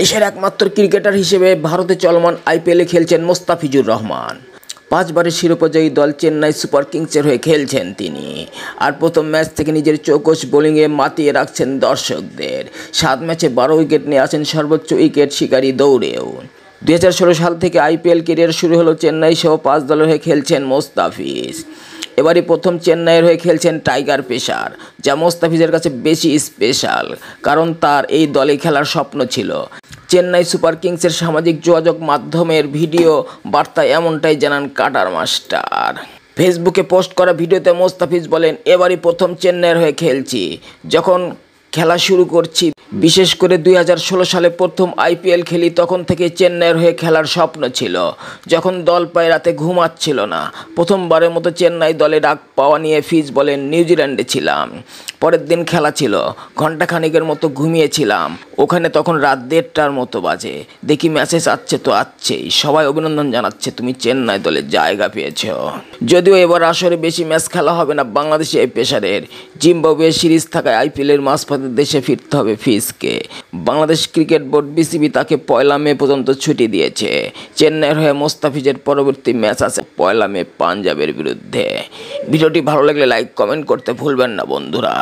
দেশের একমাত্র ক্রিকেটার হিসেবে ভারতে চলমান আইপিএলে খেলছেন মোস্তাফিজুর রহমান পাঁচবারের শিরোপাজয়ী দল চেন্নাই সুপার কিংসের হয়ে খেলছেন তিনি আর প্রথম ম্যাচ থেকে নিজের চৌকস বোলিংয়ে মাতিয়ে রাখছেন দর্শকদের সাত ম্যাচে বারো উইকেট নিয়ে আছেন সর্বোচ্চ উইকেট শিকারী দৌড়েও দু সাল থেকে আইপিএল কেরিয়ার শুরু হলো চেন্নাই সহ পাঁচ দলের হয়ে খেলছেন মোস্তাফিজ এবারই প্রথম চেন্নাইয়ের হয়ে খেলছেন টাইগার পেশার যা মোস্তাফিজের কাছে বেশি স্পেশাল কারণ তার এই দলে খেলার স্বপ্ন ছিল চেন্নাই সুপার কিংসের সামাজিক যোগাযোগ মাধ্যমের ভিডিও বার্তা এমনটাই জানান কাটার মাস্টার ফেসবুকে পোস্ট করা ভিডিওতে মোস্তাফিজ বলেন এবারই প্রথম চেন্নাইয়ের হয়ে খেলছি যখন খেলা শুরু করছি বিশেষ করে দুই সালে প্রথম আইপিএল খেলি তখন থেকে চেন্নাইয়ের হয়ে খেলার স্বপ্ন ছিল যখন দল পায় রাতে ঘুমাচ্ছিল না প্রথমবারের মতো চেন্নাই দলে ডাক পাওয়া নিয়ে ফিজ বলেন নিউজিল্যান্ডে ছিলাম পরের দিন খেলা ছিল ঘণ্টাখানিকের মতো ঘুমিয়েছিলাম ওখানে তখন রাত দেড়টার মতো বাজে দেখি ম্যাসেজ আসছে তো আসছেই সবাই অভিনন্দন জানাচ্ছে তুমি চেন্নাই দলে জায়গা পেয়েছ যদিও এবার আসরে বেশি ম্যাচ খেলা হবে না বাংলাদেশে এই পেশারের জিম্বাবুয়ে সিরিজ থাকায় আইপিএলের মাঝপথে দেশে ফিরতে হবে ফিজ সিরিজকে বাংলাদেশ ক্রিকেট বোর্ড বিসিবি তাকে পয়লা মে পর্যন্ত ছুটি দিয়েছে চেন্নাইয়ের হয়ে মোস্তাফিজের পরবর্তী ম্যাচ আছে পয়লা মে পাঞ্জাবের বিরুদ্ধে ভিডিওটি ভালো লাগলে লাইক কমেন্ট করতে ভুলবেন না বন্ধুরা